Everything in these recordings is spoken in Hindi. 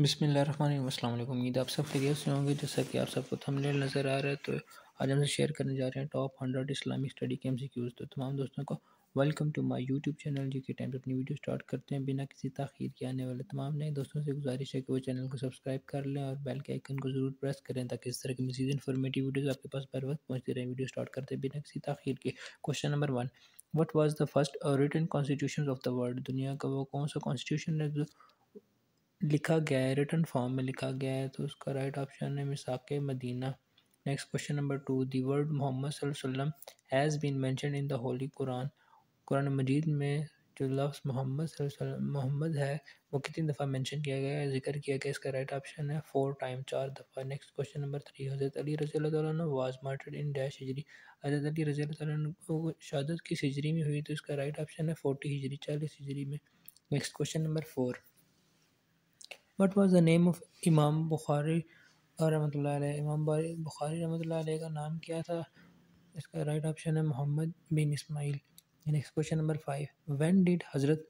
बिसमीम् उम्मीद आप सब खैरियत से होंगे जैसा कि आप सबको थंबनेल नज़र आ रहा है तो आज हम शेयर करने जा रहे हैं टॉप हंड्रेड इस्लामिक स्टडी के एम तो तमाम दोस्तों को welcome to my YouTube channel जी के टाइम पर अपनी वीडियो स्टार्ट करते हैं बिना किसी तखीर के आने वाले तमाम नए दोस्तों से गुजारिश है कि वो चैनल को सब्सक्राइब कर लें और बेल के आइकन को ज़रूर प्रेस करें ताकि इस तरह की मजीद इन्फॉर्मेटिव वीडियोज़ आपके पास बर वक्त पहुँचती रहें वीडियो स्टार्ट करते हैं बिना किसी तखीर के question number one what was the first written constitution of the world दुनिया का वो कौन सा कॉन्स्टिट्यूशन है जो लिखा गया है रिटर्न फॉर्म में लिखा गया है तो उसका राइट ऑप्शन है Misaq Madina next question number two the word Mohammad सल्लम has been mentioned in the holy Quran Quran मजीद में जो लफ्स मोहम्मद मोहम्मद है वो कितनी दफ़ा मेंशन किया गया है जिक्र किया गया इसका राइट ऑप्शन है फोर टाइम चार दफ़ा नेक्स्ट क्वेश्चन नंबर थ्री हज़रत अली रजी वाज मार्टेड इन डैश हिजरी हज़रत अली रजी को शहादत किस हिजरी में हुई तो इसका राइट ऑप्शन है फोर्टी हिजरी चालीस हिजरी में next question number four what was the name of Imam Bukhari रहमत इमाम बुखारी रहमत का नाम क्या था इसका राइट ऑप्शन है Mohammad bin Ismail next question number five when did Hazrat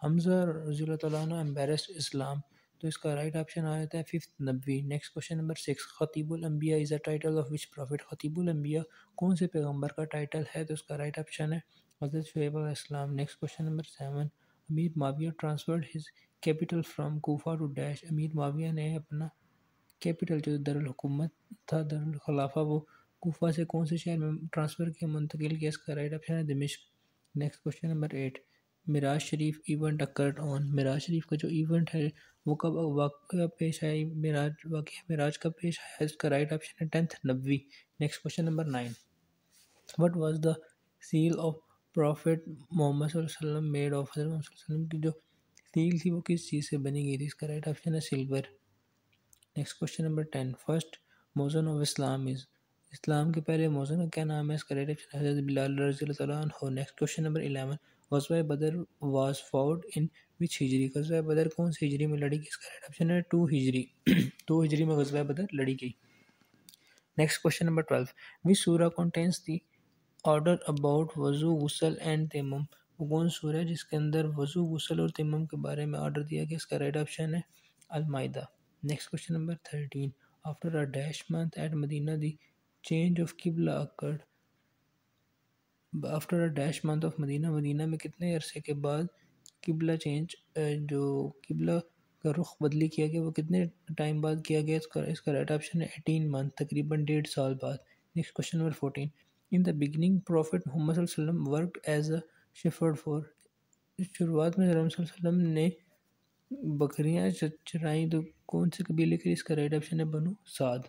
Hamza रजील तम्बेरस इस्लाम तो इसका राइट ऑप्शन आ जाता है फिफ्थ नबी next question number six Khatibul is a title of which prophet Khatibul कौन से पैगंबर का टाइटल है तो उसका राइट ऑप्शन है हजरत शुब इस्लाम next question number seven Amir Muawiya transferred his capital from Kufa to dash Amir Muawiya ने अपना कैपिटल जो दारकूमत था दारखलाफा वो कोफा से कौन से शहर में ट्रांसफ़र किया मुंतकिल किया इसका राइट ऑप्शन है दमिश नेक्स्ट क्वेश्चन नंबर एट मिराज शरीफ इवेंट अकर्ड ऑन मिराज शरीफ का जो इवेंट है वो कब वाक़ पेश आया मिराज वाक़ मिराज कब पेश आया इसका राइट ऑप्शन है टेंथ नब्बी next question number nine what was the seal of prophet Mohammad made of Hazrat की जो स्टील थी वो किस चीज़ से बनी गई थी इसका राइट ऑप्शन है silver next question number ten first muezzin of Islam is Islam के पहले मोजन का क्या नाम है इसका राइट ऑप्शन हजरत बिलाल रजी हो नेक्स्ट क्वेश्चन नंबर इलेवन गजवा बदर वाज फाउड इन विच हिजरी गजवा बदर कौन सी हिजरी में लड़ी गई इसका राइट ऑप्शन है टू हिजरी टू हिजरी में गजवा बदर लड़ी गई next question number twelve which Surah contains the order about वजू गसल एंड तेमम वो कौन सूर है जिसके अंदर वज़ू गसल और तमम के बारे में आर्डर दिया गया इसका राइट ऑप्शन है Almaidah next question number thirteen after a dash month at Madina the change of Qibla occurred after a dash month of Madina Madina में कितने अरसे के बाद किबला चेंज जो किबला का रुख बदली किया गया वो कितने टाइम बाद किया गया इसका इसका राइट ऑप्शन है एटीन मंथ तकरीबन डेढ़ साल बाद next question number fourteen in the beginning prophet Mohammad work as a shepherd for शुरुआत में वसल्लम ने बकरियां चराई तो कौन से कबीले के इसका राइट ऑप्शन है Banu Saad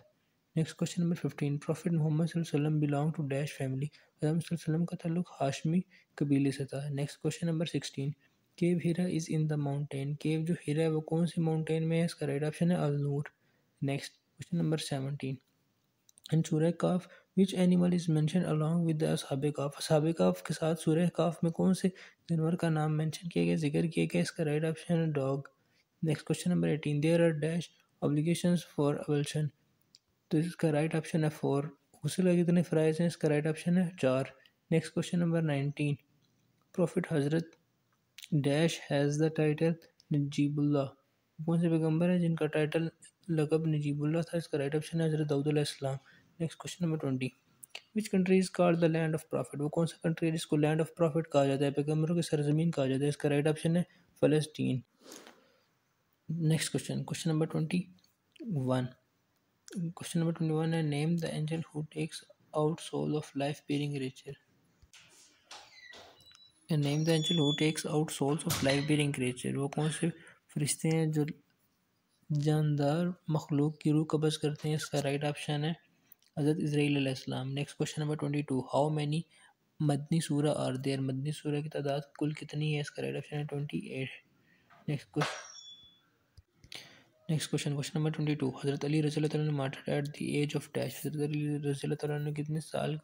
next question number fifteen prophet Mohammad वसल्लम बिलोंग टू डैश फैमिली वसल्लम का ताल्लुक हाशमी कबीले से था next question number sixteen cave Hira is in the mountain cave जो हीरा है वो कौन सी माउंटेन में है इसका राइट ऑप्शन है Alnoor next question number seventeen and Surah Kahf which animal is mention along with Ashab Kahf Kahf के साथ सूर्य काफ में कौन से जानवर का नाम मैंशन किया गया जिक्र किया गया इसका राइट ऑप्शन है dog next question number eighteen there are dash obligation for ablution तो इसका राइट ऑप्शन है फोर उसे लगे कितने फ्राइज हैं इसका राइट ऑप्शन है चार next question number nineteen prophet Hazrat dash has the title Najibullah कौन से पैगम्बर हैं जिनका टाइटल लकब नजीबुल्ला था इसका राइट ऑप्शन है हजरत दाऊदलाम next question number twenty which countries called the land of prophet वो कौन सा कंट्री है जिसको लैंड ऑफ प्रॉफिट कहा जाता है पैगम्बरों की सरजमीन कहा जाता है इसका राइट ऑप्शन है Palestine next question question number twenty one question number twenty one है name the angel who takes out soul of life bearing creature name the angel who takes out souls of life life creature वो कौन से फरिश्ते हैं जो जानदार मखलूक की रूह कब्ज करते हैं इसका राइट ऑप्शन है हज़रत इसराईम next question number twenty two how many Madani Surah are देर मदनी सूरा की तादाद कुल कितनी है इसका राइट ऑप्शन है twenty eight next question next question question number twenty two Hazrat Ali रजील ने martyr at the age of dash Hazrat Ali रजील ने कितने साल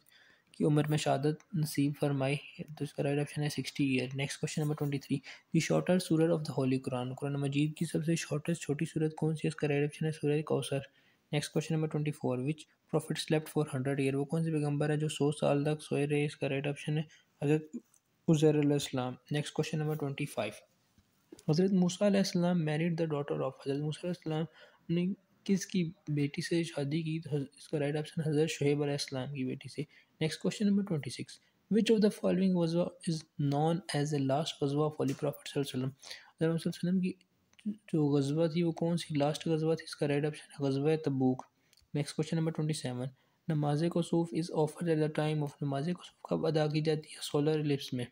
की उम्र में शहादत नसीब फरमाई तो इसका राइट ऑप्शन है sixty year next question number twenty three the shorter Surat of the holy Quran Quran Majeed की सबसे शॉर्टेस्ट छोटी सूरत कौन सी है इसका राइट ऑप्शन है Surat Kausar next question number twenty four which prophet slept for hundred year वो कौन से पैगम्बर है जो सौ साल तक सोए रहे इसका राइट ऑप्शन है हज़रत उज़रसलाम next question number twenty five Hazrat मूसीम married the daughter of Hazrat Musa ने किसकी बेटी से शादी की तो इसका राइट ऑप्शन हज़रत शुहेब अलैहिस्सलाम की बेटी से next question number twenty six which of the following वजवा is known as a last वजवा ऑफ अली प्रॉफिट की जो गजबा थी वो कौन सी लास्ट गजबा थी इसका राइट ऑप्शन है गजबा Tabuk next question number twenty seven नमाज कसूफ is offer at the time of नमाज कसूफ कब अदा की जाती है सोलर लिप्स में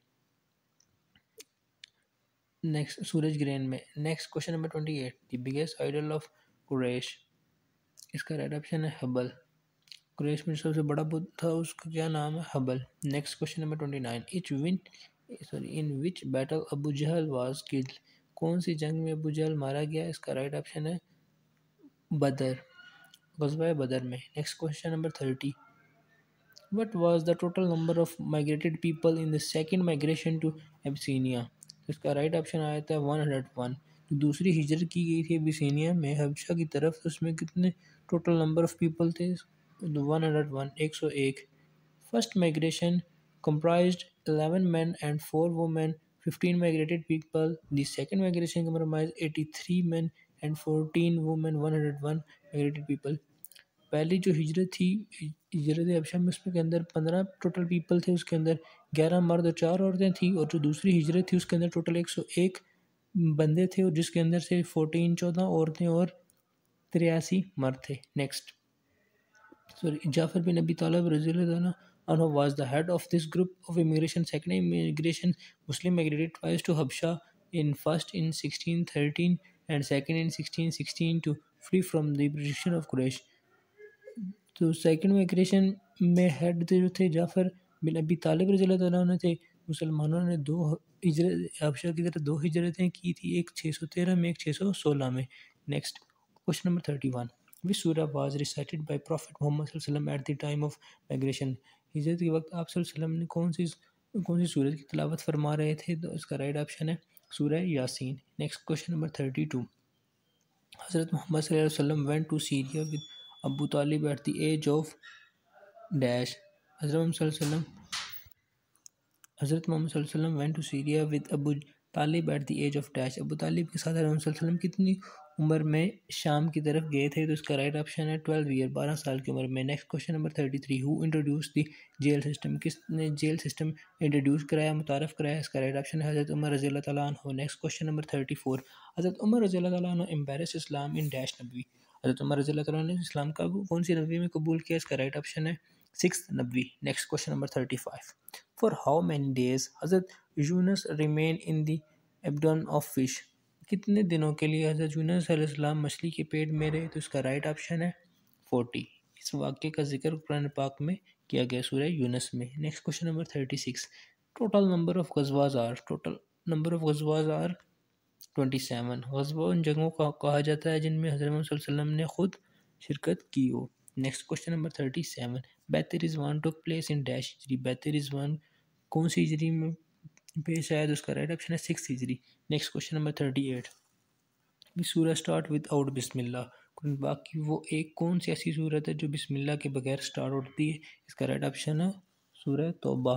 नेक्स्ट सूरज ग्रहण में next question number twenty eight the biggest idol of Quraysh इसका राइट ऑप्शन है हबल कुरेश में सबसे बड़ा बुद्ध था उसका क्या नाम है Hubal next question number twenty nine which win sorry in which battle Abu Jahl was killed कौन सी जंग में अबू जहल मारा गया इसका राइट ऑप्शन है बदर गजवा बदर में next question number thirty what was the total number of migrated people in the second migration to Abyssinia इसका राइट ऑप्शन आया था वन हंड्रेड वन जो दूसरी हिजरत की गई थी एबिसिनिया में हबशा की तरफ तो उसमें कितने टोटल नंबर ऑफ़ पीपल थे वन हंड्रेड वन एक सौ एक first migration comprise eleven man and four women fifteen migrated people the second migration compromise eighty three man and fourteen women one hundred one migrated people पहली जो हिजरत थी हिजरत अबशा में उसमें के अंदर पंद्रह टोटल पीपल थे उसके अंदर ग्यारह मर्द और चार औरतें थीं और जो दूसरी हिजरत थी उसके अंदर टोटल एक सौ एक बंदे थे और जिसके अंदर से फोर्टीन चौदह औरतें और तिरासी मर्द थे next sorry Jafar bin Abi Talib रजील was the head of this group of immigration second immigration Muslim migrated twice to हबशा in first in sixteen thirteen and second in sixteen to to free from ब्रिटिशन ऑफ क्रेश तो सेकेंड माइग्रेशन में हेड जो थे जाफ़र बिन अभी तालब रजील ने थे मुसलमानों ने दो हजरत आबशा की तरह दो हजरतें की थी एक छः सौ तेरह में एक छः सौ सोलह में next question number thirty one which सूरा was recited by prophet Muhammad at the time of migration हजरत के वक्त आप ने कौन सी कौन सी सूरत की तलावत फरमा रहे थे तो इसका राइट ऑप्शन है सूर्य यासीन next question number thirty two हज़रत मोहम्मद वसल्लम went to Syria with Abu Talib at the age of dash हज़रत वसल्लम हज़रत मोहम्मद वसल्लम went to Syria with Abu Talib at the age of dash Abu Talib के साथ वसल्लम कितनी उम्र में शाम की तरफ गए थे तो इसका राइट ऑप्शन है ट्वेल्व ईयर बारह साल की उम्र में next question number thirty three who introduce the jail system किसने जेल सिस्टम इंट्रोड्यूस कराया मुतारफ़ कराया इसका राइट ऑप्शन है हज़रत उमर रजील अल्लाह हो next question number thirty four हज़रत उमर रजील तैन एम्बेस इस्लाम इन डैश नबी हज़रत उमर रजी तैन ने इस्लाम का कौन सी नबी में कबूल किया इसका राइट ऑप्शन है सिक्स नबी next question number thirty five for how many days हज़रत Yunus remain in the abdomen of fish कितने दिनों के लिए हज़रत यूनस मछली के पेट में रहे तो इसका राइट ऑप्शन है फोर्टी इस वाक्य का जिक्र कुरान पाक में किया गया सूर्य यूनस में next question number thirty six total number of गजवाज आर टोटल नंबर ऑफ़ गजवाज आर ट्वेंटी सेवन गजबा उन जगहों का कहा जाता है जिनमें हजरत वसल्लम ने खुद शिरकत की हो next question number thirty seven बेहतर रिजवान टुक प्लेस इन डैश हिजरी बेहतर रिजवान कौन सी हिजरी में पे शायद उसका राइट ऑप्शन है सिक्स हिजरी next question number thirty eight सूरज स्टार्ट विद आउट बिस्मिल्ला बाकी वो एक कौन सी ऐसी सूरत है जो बिस्मिल्ला के बगैर स्टार्ट उठती है इसका राइट ऑप्शन है सूरह तोबा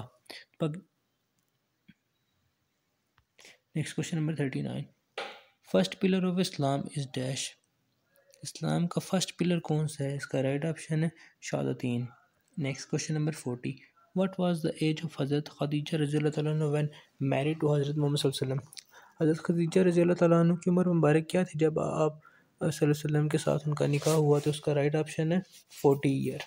next question number thirty nine first pillar of Islam is dash Islam का फर्स्ट पिलर कौन सा है इसका राइट ऑप्शन है शादतीन next question number forty What was the age of Hazrat Khadija रज़ी when married to Hazrat Muhammad हज़रत खदीजा रज़ी तु की उम्र मुबारक क्या थी जब आप वसल्लम के साथ उनका निकाह हुआ तो उसका राइट ऑप्शन है फोर्टी ईयर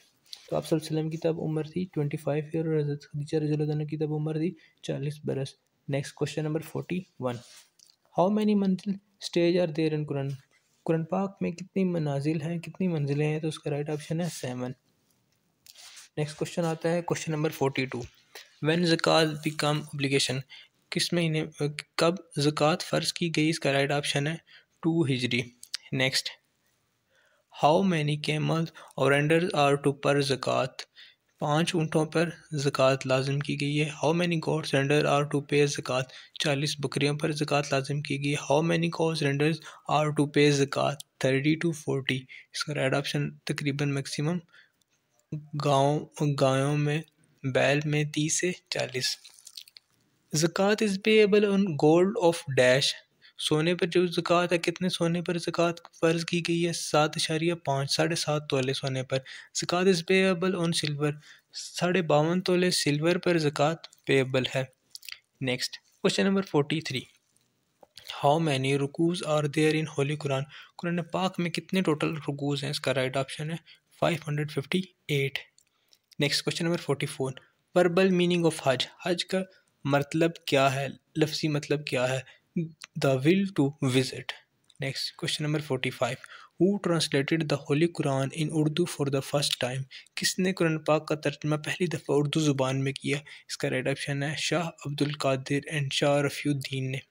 तो आप वसल्लम की तब उम्र थी ट्वेंटी फाइव ईयर और हज़रत खदीजा रज़ी की तब उम्र थी चालीस बरस next question number forty one how many मंजिल stage are there in Quran Quran पाक में कितनी मनाजिल हैं कितनी मंजिलें हैं तो उसका राइट ऑप्शन है सेवन नेक्स्ट क्वेश्चन आता है question number forty two when जक़ात बिकम ऑब्लिगेशन किस महीने कब जक़ात फ़र्ज़ की गई इसका राइट ऑप्शन है टू हिजरी नेक्स्ट हाउ मैनी कैमल और एंडर आर टू पर जक़ात पाँच ऊँटों पर जक़ात लाजम की गई है how many goats render are to pay जक़ात चालीस बकरियों पर जक़ात लाजम की गई है how many goats renders are to pay जक़ात थर्टी टू फोर्टी इसका राइट ऑप्शन तकरीबन मैक्सिमम गाँव गायों में बैल में तीस से चालीस ज़क़़त is payable on gold of dash सोने पर जो ज़क़़त है कितने सोने पर ज़क़़त फ़र्ज़ की गई है सात इशारिया पाँच साढ़े सात तोले सोने पर ज़क़़त इज़ पेएबल ऑन सिल्वर साढ़े बावन तोले सिल्वर पर ज़क़़त पेबल है next question number forty three how many रुकूज़ are there in holy Quran Quran पाक में कितने टोटल रुकूज़ हैं इसका राइट ऑप्शन है five hundred fifty eight next question number forty four verbal meaning of हज हज का मतलब क्या है लफ्जी मतलब क्या है the will to visit next question number forty five who translated the holy Quran in Urdu for the first time किसने कुरान पाक का तर्जमा पहली दफ़ा उर्दू ज़ुबान में किया इसका राइट ऑप्शन है शाह अब्दुल कादिर एंड शाह रफ़ीुद्दीन ने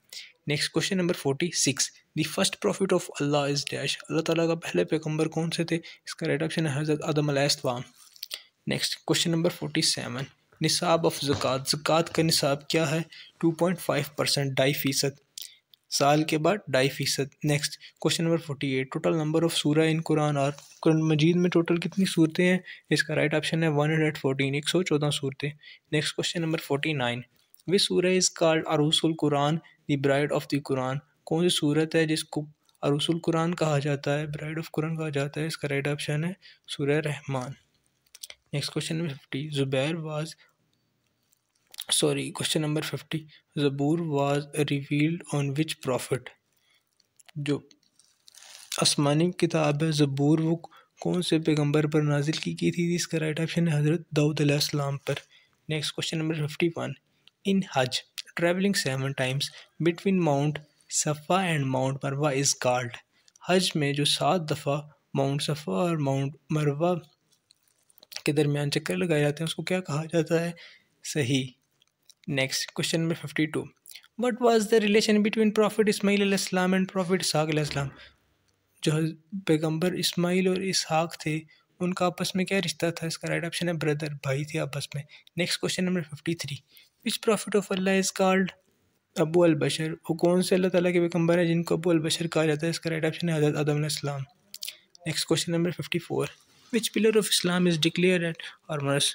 next question number forty six the first prophet of Allah is dash Allah ताला का पहले पैगम्बर कौन से थे इसका राइट ऑप्शन है हजरत आदम अलैहिस्सलाम next question number forty seven निसाब ऑफ ज़क़़ात जक़ात का निसाब क्या है टू पॉइंट फाइव परसेंट ढाई फ़ीसद साल के बाद ढाई फ़ीसद next question number forty eight total number of सूरा इन कुरान और कुरान मजीद में टोटल कितनी सूरतें हैं इसका राइट ऑप्शन है वन हंड्रेड फोर्टीन एक सौ चौदह सूरतें next question number forty nine which सूरा इज़ कॉल्ड अरूसल Quran the bride of the Quran कौन सी सूरत है जिसको अरसुल कुरान कहा जाता है ब्राइड ऑफ कुरान कहा जाता है इसका राइट ऑप्शन है सूर रहमान नेक्स्ट क्वेश्चन नंबर फिफ्टी ज़ुबैर was sorry question number fifty ज़बूर was revealed on which prophet जो आसमानी किताब है ज़बूर वो कौन से पैगंबर पर नाजिल की गई थी इसका राइट ऑप्शन है हज़रत दाऊद पर next question number fifty one in हज travelling seven times between mount Safa and mount Marwa is called हज में जो सात दफ़ा माउंट सफ़ा और माउंट मरवा के दरमियान चक्कर लगाए जाते हैं उसको क्या कहा जाता है सही next question number fifty two what was the relation between prophet Ismail इस्लाम एंड प्रॉफिट इसहाक इस्लाम जो पैगम्बर इसमाइल और इसहाक थे उनका आपस में क्या रिश्ता था इसका राइट ऑप्शन है ब्रदर भाई थे आपस में next question number fifty three which prophet of Allah is called अबू अल बशर वो कौन से अल्लाह ताला के पैगम्बर हैं जिनको अबू अल बशर कहा जाता है इसका राइट ऑप्शन है हजरत आदम इस्लाम next question number fifty four which pillar of Islam is declare at हॉर्मर्स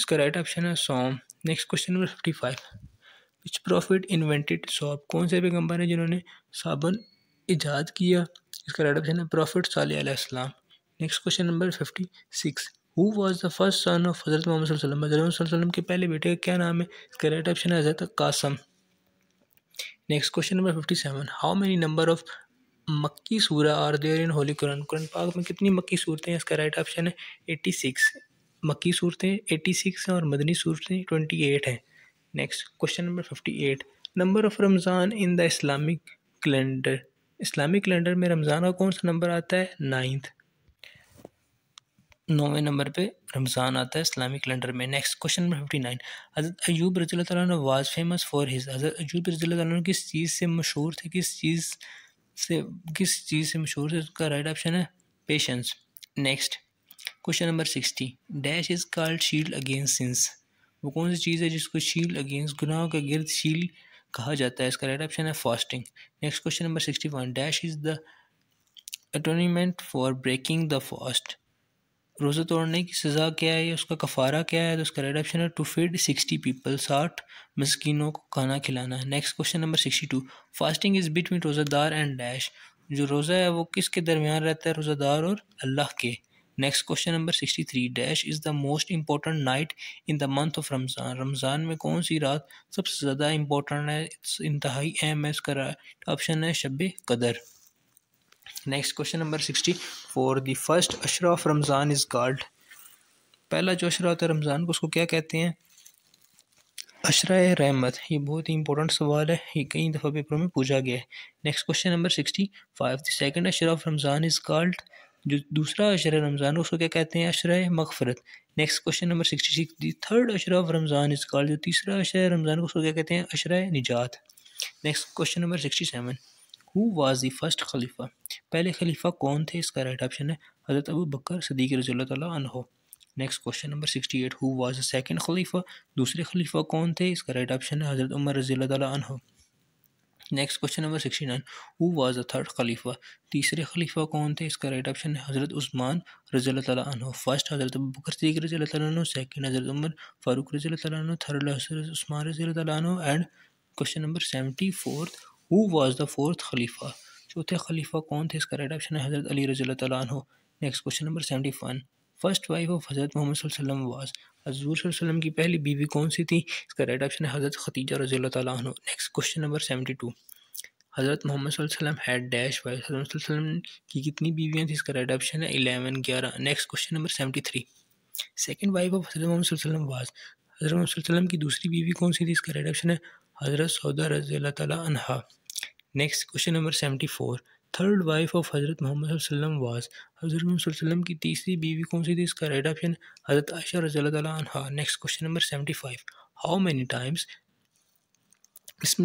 इसका राइट ऑप्शन है सोम next question number fifty five which prophet invented soap कौन से पैगम्बर हैं जिन्होंने साबुन ईजाद किया इसका राइट ऑप्शन है प्रॉफिट साल next question number fifty six who was the first son of हज़रत मोहम्मद वसल्लम के पहले बेटे का क्या नाम है इसका राइट ऑप्शन है हज़रत कासम next question number fifty seven how many number of मक्की सूरा are there in holy Quran Quran पाक में कितनी मक्की सूरतें हैं इसका राइट ऑप्शन है एट्टी सिक्स मक्की सूरतें एट्टी सिक्स हैं और मदनी सूरतें ट्वेंटी एट हैं next question number fifty eight number of Ramzan in the Islamic calendar Islamic calendar में रमज़ान का कौन सा नंबर आता है नाइन्थ नौवें नंबर पे रमज़ान आता है इस्लामिक कैलेंडर में next question number fifty nine हज़रत अयूब रजी तु वाज फेमस फॉर हिज हज़रत अयूब रजी तु किस चीज़ से मशहूर थे किस चीज़ से किस चीज़ से मशहूर थे उसका राइट ऑप्शन है patience next question number sixty dash is called shield against sins वो कौन सी चीज़ है जिसको शील्ड अगेंस्ट गुनाहों के गिरद शील्ड कहा जाता है इसका राइट ऑप्शन है fasting next question number sixty one dash is the atonement for breaking the fast रोज़ा तोड़ने की सज़ा क्या है उसका कफ़ारा क्या है तो उसका राइट ऑप्शन है टू फीड सिक्सटी पीपल साठ मस्किनों को खाना खिलाना है next question number sixty two fasting is between रोज़ादार एंड डैश जो रोज़ा है वो किसके दरमियान रहता है रोज़ादार और अल्लाह के next question number sixty three dash is the most important night in the month of Ramzan Ramzan में कौन सी रात सबसे ज़्यादा इंपॉर्टेंट है इंतहाई अहम है इसका ऑप्शन है शब कदर next question number sixty four the first अशर ऑफ रमज़ान इज़ कॉल्ड पहला जो अशरा होता है रमज़ान को उसको क्या कहते हैं अशरा रहमत ये बहुत ही इंपॉर्टेंट सवाल है ये कई दफ़ा पेपरों में पूछा गया है next question number sixty five the second अशर ऑफ रमज़ान इज़ कॉल्ड जो दूसरा अशर रमज़ान उसको क्या कहते हैं अशर मगफरत next question number sixty six the third अशर ऑफ रमज़ान इज़ कॉल्ड जो तीसरा अशर रमज़ान उसको क्या कहते हैं अशर निजात next question number sixty seven who was the first खलीफा पहले खलीफा कौन थे इसका राइट ऑप्शन है हज़रत अबू बकर सदीक तहो next question number sixty eight who was the second खलीफा दूसरे खलीफा कौन थे इसका राइट ऑप्शन है हज़रत उमर रजी तहो next question number sixty nine who was the third खलीफा तीसरे खलीफा कौन थे इसका राइट ऑप्शन है हज़रत उस्मान रजी तहो फर्स्ट हज़रत बकर सदीक रजी तहो सेकेंड हज़रत उमर फारूक रजी तहो थर्ड हज़रत उस्मान रजी तहो and question number seventy fourth who was the fourth खलीफा चौथे खलीफा कौन थे इसका राइट ऑप्शन है हज़रत अली रजी तु next question number seventy one first wife of हज़रत मोहम्मद वाज हजूर वसल्लम की पहली बीवी कौन सी थी इसका राइट ऑप्शन है हज़रत खतीजा रजील तु next question number seventy two हज़रत मोहम्मद हैड डैश वाइफ वसल्लम की कितनी बीवियाँ थी इसका राइट ऑप्शन है इलेवन ग्यारह next question number seventy three second wife of हज़रत मोहम्मद वाज हज़रत वसल्लम की दूसरी बीवी कौन सी थी इसका राइट ऑप्शन है हज़रत सौदा रज़ी तहा next question number seventy four third wife of हज़रत मोहम्मद वाज हज़रत मोहम्मद की तीसरी बीवी कौन सी थी इसका राइट ऑप्शन हज़रत आयशा रज़ी तहा next question number seventy five how many times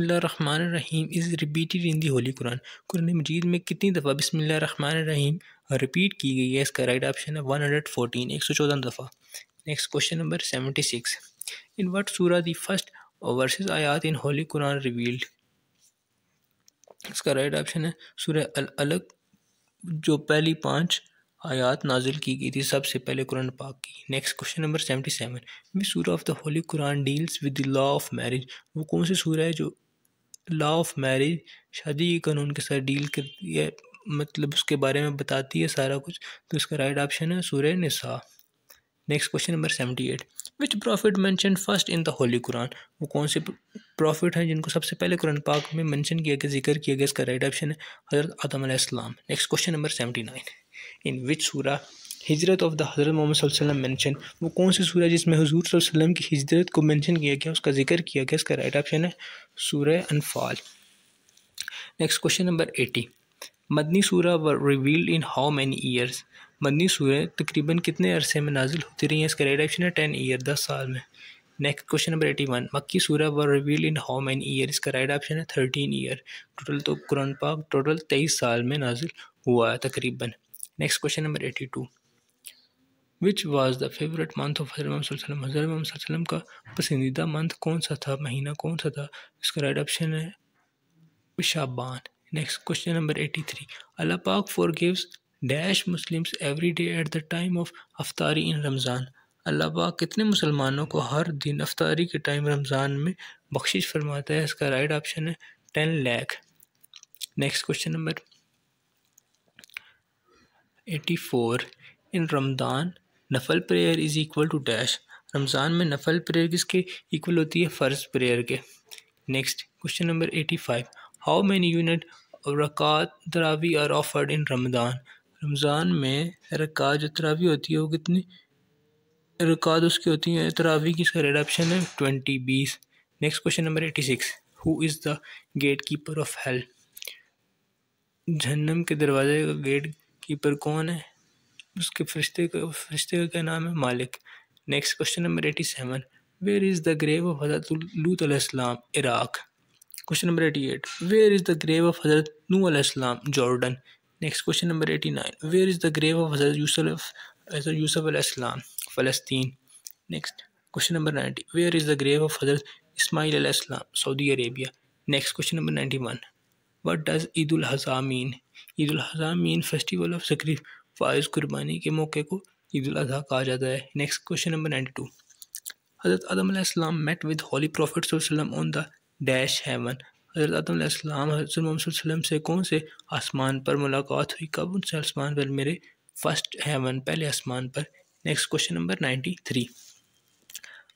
Rahim is repeated in the holy Quran Quran मजीद में कितनी दफ़ा रन रहीम रिपीट की गई है इसका राइट ऑप्शन है वन हंड्रेड फोर्टीन एक सौ चौदह दफ़ा next question number seventy six in what surah the first verses ayat in holy Quran revealed इसका राइट ऑप्शन है सूर्य अल अलग जो पहली पांच आयात नाजिल की गई थी सबसे पहले कुरान पाक की next question number seventy seven भी surah of the holy Quran deals with the law of marriage वो कौन सी सूर्य है जो लॉ ऑफ मैरिज शादी के कानून के साथ डील करती है मतलब उसके बारे में बताती है सारा कुछ तो इसका राइट ऑप्शन है Surah Nisa next question number seventy eight which prophet mention first in the holy Quran वो कौन से प्रॉफिट हैं जिनको सबसे पहले कुरान पाक में मैंशन किया गया जिक्र किया गया इसका राइट ऑप्शन है हज़रत आदम आसलम next question number seventy nine in which surah Hazrat of the हज़रत मोहम्मद मैंशन वो कौन सी सूरह जिसमें हजूर सल्लम की हजरत को मैंशन किया गया उसका जिक्र किया गया इसका राइट ऑप्शन है Surah Anfal next question number eighty Madani surah were revealed in how many years मदनी सूरें तकरीबन कितने अरसे में नाजिल होती रही हैं इसका राइट ऑप्शन है टेन ईयर दस साल में next question number eighty one Makki surah were reveal in how man year इसका राइट ऑप्शन है थर्टीन ईयर टोटल तो कुरान पाक टोटल तेईस साल में नाजिल हुआ है तकरीबन next question number eighty two which was the favourite month of हजरम हजरम का पसंदीदा मंथ कौन सा था महीना कौन सा था इसका राइट ऑप्शन है Shaban next question number eighty three Allah पाक for gives dash Muslims every day at the time of iftari in Ramzan अलावा कितने मुसलमानों को हर दिन अफ्तारी के टाइम रमज़ान में बख्शिश फरमाता है इसका राइट ऑप्शन है ten lakh next question number eighty four in Ramzan nafl prayer is equal to dash Ramzan में नफल प्रेयर किसके इक्वल होती है फ़र्ज़ प्रेयर के next question number eighty five how many unit rakat taraweeh are offered in Ramzan Ramzan में रका जो तरावी होती है वो कितनी रकात उसकी होती है तरावी की इसका रेड ऑप्शन है ट्वेंटी बीस next question number eighty six who is the gatekeeper of hell जहन्नम के दरवाजे का गेट कीपर कौन है उसके फरिश्ते का फरिश्ते का क्या नाम है Malik next question number eighty seven where is the grave of Hazrat Lut अलैहिस्सलाम Iraq question number eighty eight where is the grave of Hazrat Nuh अलैहिस्सलाम Jordan next question number eighty nine where is the grave of Hazrat Yusuf Hazrat यूसफ़लाम फ़लस्तीन next question number ninety where is the grave of Hazrat Ismail अलैहिस्सलाम Saudi Arabia next question number ninety one what does Eid Azha mean Eid Azha mean festival of फायज कुर्बानी के मौके को ईद अजी कहा जाता है next question number ninety two Hazrat Adam met with holy prophet on the dash heaven हज़रतम से कौन से आसमान पर मुलाकात हुई कब उनसे आसमान पर मेरे फर्स्ट हेवन पहले आसमान पर next question number ninety three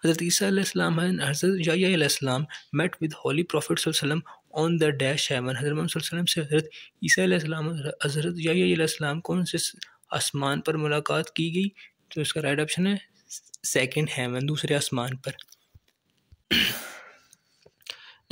Hazrat ईसीम हज़रत याम met with holy prophet on the dash heaven Hazrat से हज़रत ईसीम हज़रत याम कौन से आसमान पर मुलाकात की गई तो इसका राइट ऑप्शन है सेकेंड हेवन दूसरे आसमान पर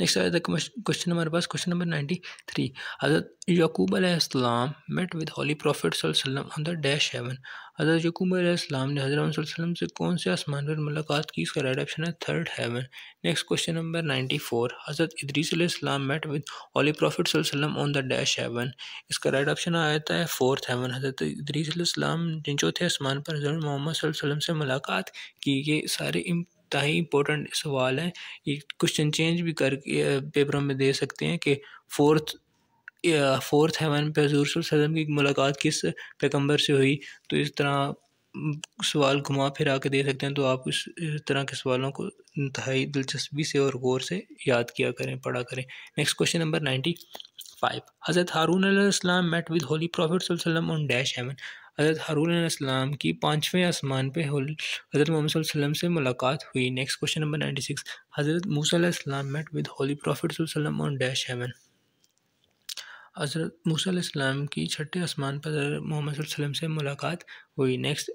नेक्स्ट आया था क्वेश्चन नंबर पास question number ninety three Hazrat Yakub अलैहिस्सलाम मेट विद हॉली प्रॉफिट सल्लम on the dash heaven Hazrat Yakub अलैहिस्सलाम ने हज़रत सल्लम से कौन से आसमान पर मुलाकात की इसका राइट ऑप्शन है third heaven next question number ninety four Hazrat Idris met with holy prophet सल्लम ऑन द डैश हेवन इसका राइट ऑप्शन आया है फोर्थ हेवन हज़रत इदरीस जिन चौथे आसमान पर हज़रत मोहम्मद से मुलाकात की ये सारे इतना ही इम्पोर्टेंट सवाल है ये क्वेश्चन चेंज भी कर पेपरों में दे सकते हैं कि फोर्थ फोर्थ हेवन पे हजूर सदम की मुलाकात किस पैगम्बर से हुई तो इस तरह सवाल घुमा फिरा के दे सकते हैं तो आप इस तरह के सवालों को इंतहाई दिलचस्पी से और गौर से याद किया करें पढ़ा करें next question number ninety five Hazrat Harun अलैहिस्सलाम मेट विद होली प्रॉफिट वसल्लम on dash heaven Hazrat Harun इस्लाम की पाँचवें आसमान पे हज़रत मोहम्मद सल्लम से मुलाकात हुई next question number ninety six Hazrat मूसम मेट विद होली प्रॉफिट वसल्लम ऑन डैश हेवन हज़रत मूसम की छठे आसमान पर मोहम्मद सल्लम से मुलाकात हुई next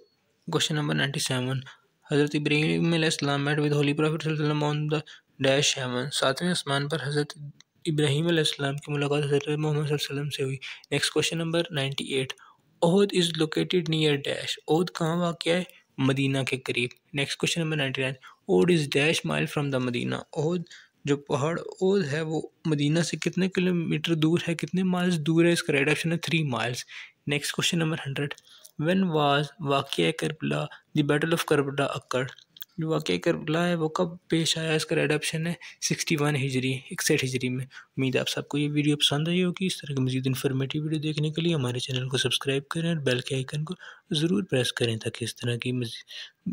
question number ninety seven Hazrat Ibrahim met with holy prophet वसल्लम ऑन द डैश हेवन सातवें आसमान पर हज़रत इब्राहीम की मुलाकात हज़रत मोहम्मद से हुई next question number ninety eight Uhud is located near dash Uhud कहाँ वाक़ है मदीना के करीब next question number ninety nine Uhud is dash mile from the Madina Uhud जो पहाड़ ओद है वो मदीना से कितने किलोमीटर दूर है कितने माइल्स दूर है इसका राइट ऑप्शन है three miles next question number hundred when was वाक़ Karbala the battle of Karbala अक्कड़ जो वाकई कर है वो कब पेश आया इसका एडप्शन है सिक्सटी वन हिजरी इकसठ हिजरी में उम्मीद आप सबको ये वीडियो पसंद आई होगी इस तरह की मजीद इन्फॉर्मेटिव वीडियो देखने के लिए हमारे चैनल को सब्सक्राइब करें और बेल के आइकन को ज़रूर प्रेस करें ताकि इस तरह की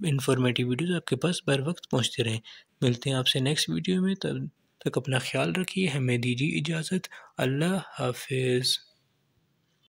इन्फॉर्मेटिव वीडियोज़ आपके पास बर वक्त पहुँचते रहें मिलते हैं आपसे नेक्स्ट वीडियो में तब तक अपना ख्याल रखिए हमें दीजिए इजाज़त अल्लाह हाफिज़